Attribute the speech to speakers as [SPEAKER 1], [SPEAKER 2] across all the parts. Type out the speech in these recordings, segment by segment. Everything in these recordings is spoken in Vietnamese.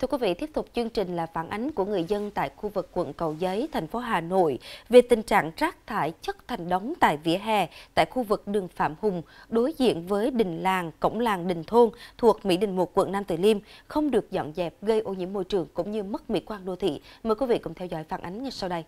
[SPEAKER 1] Thưa quý vị, tiếp tục chương trình là phản ánh của người dân tại khu vực quận Cầu Giấy, thành phố Hà Nội về tình trạng rác thải chất thành đống tại vỉa hè tại khu vực đường Phạm Hùng đối diện với đình làng, cổng làng Đình Thôn thuộc Mỹ Đình 1, quận Nam Từ Liêm không được dọn dẹp gây ô nhiễm môi trường cũng như mất mỹ quan đô thị. Mời quý vị cùng theo dõi phản ánh ngay sau đây.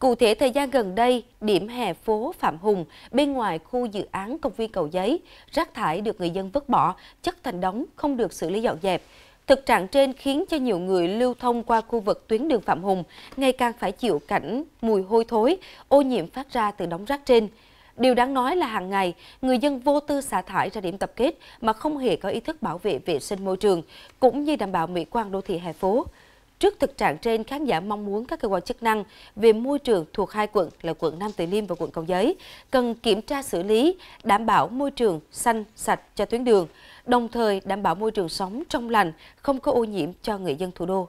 [SPEAKER 1] Cụ thể, thời gian gần đây, điểm hè phố Phạm Hùng bên ngoài khu dự án công viên Cầu Giấy, rác thải được người dân vứt bỏ, chất thành đống không được xử lý dọn dẹp. Thực trạng trên khiến cho nhiều người lưu thông qua khu vực tuyến đường Phạm Hùng ngày càng phải chịu cảnh mùi hôi thối, ô nhiễm phát ra từ đống rác trên. Điều đáng nói là hàng ngày, người dân vô tư xả thải ra điểm tập kết mà không hề có ý thức bảo vệ vệ sinh môi trường, cũng như đảm bảo mỹ quan đô thị hè phố. Trước thực trạng trên, khán giả mong muốn các cơ quan chức năng về môi trường thuộc hai quận là quận Nam Từ Liêm và quận Cầu Giấy cần kiểm tra xử lý, đảm bảo môi trường xanh sạch cho tuyến đường, đồng thời đảm bảo môi trường sống trong lành, không có ô nhiễm cho người dân thủ đô.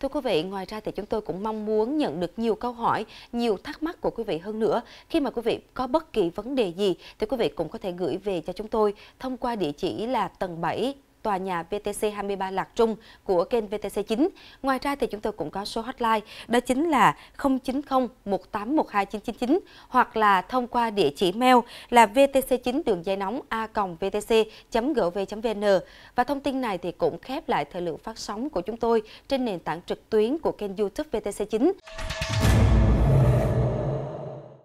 [SPEAKER 1] Thưa quý vị, ngoài ra thì chúng tôi cũng mong muốn nhận được nhiều câu hỏi, nhiều thắc mắc của quý vị hơn nữa. Khi mà quý vị có bất kỳ vấn đề gì thì quý vị cũng có thể gửi về cho chúng tôi thông qua địa chỉ là tầng 7 tòa nhà VTC 23 Lạc Trung của kênh VTC 9. Ngoài ra thì chúng tôi cũng có số hotline đó chính là 090 1812999 hoặc là thông qua địa chỉ mail là vtc9 đường dây nóng a.vtc.gov.vn và thông tin này thì cũng khép lại thời lượng phát sóng của chúng tôi trên nền tảng trực tuyến của kênh YouTube VTC9.